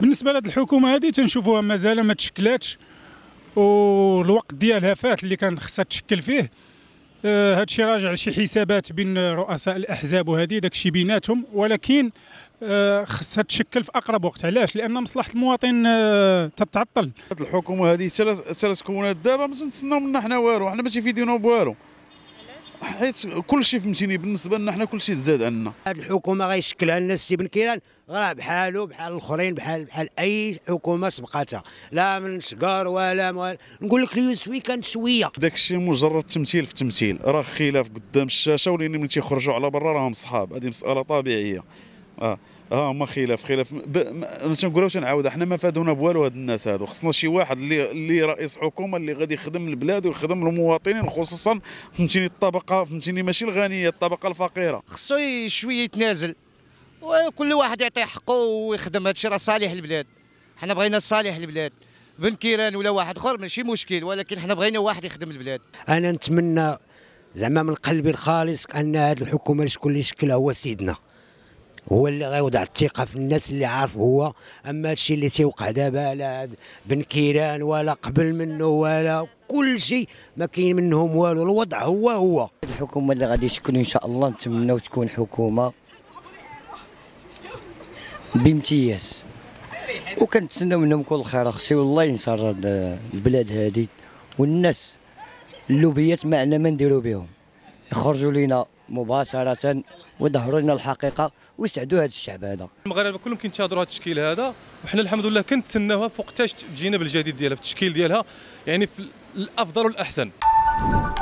بالنسبه لهذ الحكومه هذه تنشوفوها مازال ما تشكلاتش والوقت ديالها فات اللي كان خصها تشكل فيه هذا آه، الشيء راجع لشي حسابات بين رؤساء الاحزاب وهذه داك الشيء بيناتهم ولكن آه، خصها تشكل في اقرب وقت علاش لان مصلحه المواطن آه، تتعطل هذه الحكومه هذه ثلاث كونات دابا ما تنتسناو منا حنا والو حنا في تيفيدينا بوالو حيت كل شيء فهمتيني بالنسبه لنا حنا كل شيء تزاد عنا هذه الحكومه غيشكلها لنا السي بن كيران راه بحالو بحال الاخرين بحال بحال اي حكومه سبقتها لا من شقار ولا مال نقول لك اليوسفي كان شويه داك الشيء مجرد تمثيل في تمثيل راه خلاف قدام الشاشه ولين ملي تيخرجوا على برا راهم صحاب هذه مساله طبيعيه اه ها آه، هما خلاف خلاف ما تنقولوش نعاود احنا ما فادونا بوالو هاد الناس هادو خصنا شي واحد اللي اللي رئيس حكومه اللي غادي يخدم البلاد ويخدم المواطنين خصوصا فهمتيني الطبقه فهمتيني ماشي الغنيه الطبقه الفقيره خصو شويه يتنازل وكل واحد يعطي حقه ويخدم هادشي راه صالح البلاد حنا بغينا صالح البلاد بن كيران ولا واحد اخر ماشي مشكل ولكن حنا بغينا واحد يخدم البلاد انا نتمنى زعما من قلبي الخالص ان هاد الحكومه اللي شكون اللي شكلها هو سيدنا هو اللي غيوضع الثقه في الناس اللي عارف هو اما هادشي اللي تيوقع دابا لا بن كيران ولا قبل منه ولا كل شيء ما كاين منهم والو الوضع هو هو الحكومه اللي غادي تكون ان شاء الله نتمناو تكون حكومه بامتياز وكنتسناو منهم كل خير اختي والله ينصر البلاد هذه والناس اللوبيات ما عندنا ما نديرو بهم يخرجوا لينا مباشره ودهروا لنا الحقيقه ويسعدوا هذا الشعب هذا المغاربه كلهم كينتظروا هذا التشكيل هذا وحنا الحمد لله كنتسناوها فوقتاش تجينا بالجديد ديالها في التشكيل ديالها يعني في الافضل والاحسن